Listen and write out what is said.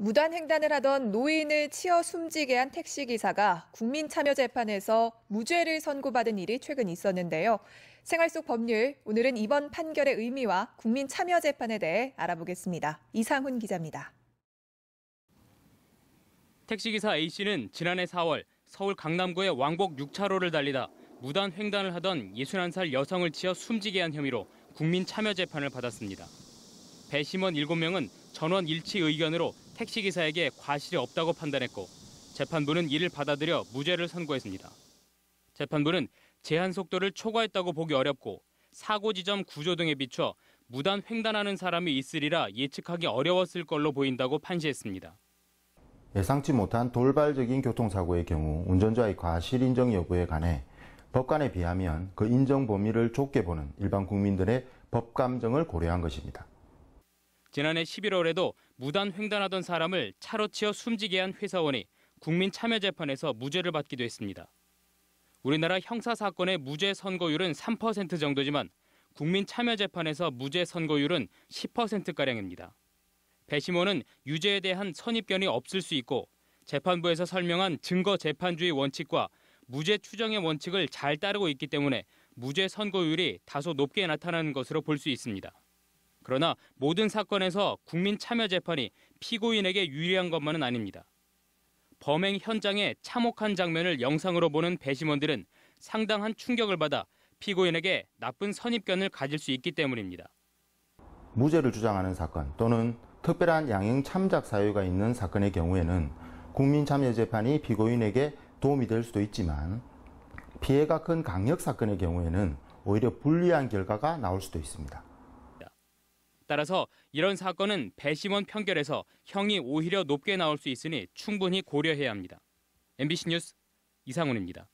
무단 횡단을 하던 노인을 치어 숨지게 한 택시 기사가 국민 참여 재판에서 무죄를 선고받은 일이 최근 있었는데요. 생활 속 법률 오늘은 이번 판결의 의미와 국민 참여 재판에 대해 알아보겠습니다. 이상훈 기자입니다. 택시 기사 A 씨는 지난해 4월 서울 강남구의 왕복 6차로를 달리다 무단 횡단을 하던 61살 여성을 치어 숨지게 한 혐의로 국민 참여 재판을 받았습니다. 배심원 7명은 전원 일치 의견으로 택시기사에게 과실이 없다고 판단했고 재판부는 이를 받아들여 무죄를 선고했습니다. 재판부는 제한 속도를 초과했다고 보기 어렵고 사고 지점 구조 등에 비춰 무단 횡단하는 사람이 있으리라 예측하기 어려웠을 걸로 보인다고 판시했습니다. 예상치 못한 돌발적인 교통사고의 경우 운전자의 과실 인정 여부에 관해 법관에 비하면 그 인정 범위를 좁게 보는 일반 국민들의 법감정을 고려한 것입니다. 지난해 11월에도 무단 횡단하던 사람을 차로 치어 숨지게 한 회사원이 국민참여재판에서 무죄를 받기도 했습니다. 우리나라 형사사건의 무죄 선고율은 3% 정도지만 국민참여재판에서 무죄 선고율은 10%가량입니다. 배심원은 유죄에 대한 선입견이 없을 수 있고 재판부에서 설명한 증거 재판주의 원칙과 무죄 추정의 원칙을 잘 따르고 있기 때문에 무죄 선고율이 다소 높게 나타나는 것으로 볼 수 있습니다. 그러나 모든 사건에서 국민 참여 재판이 피고인에게 유리한 것만은 아닙니다. 범행 현장의 참혹한 장면을 영상으로 보는 배심원들은 상당한 충격을 받아 피고인에게 나쁜 선입견을 가질 수 있기 때문입니다. 무죄를 주장하는 사건 또는 특별한 양형 참작 사유가 있는 사건의 경우에는 국민 참여 재판이 피고인에게 도움이 될 수도 있지만 피해가 큰 강력 사건의 경우에는 오히려 불리한 결과가 나올 수도 있습니다. 따라서 이런 사건은 배심원 판결에서 형이 오히려 높게 나올 수 있으니 충분히 고려해야 합니다. MBC 뉴스 이상훈입니다.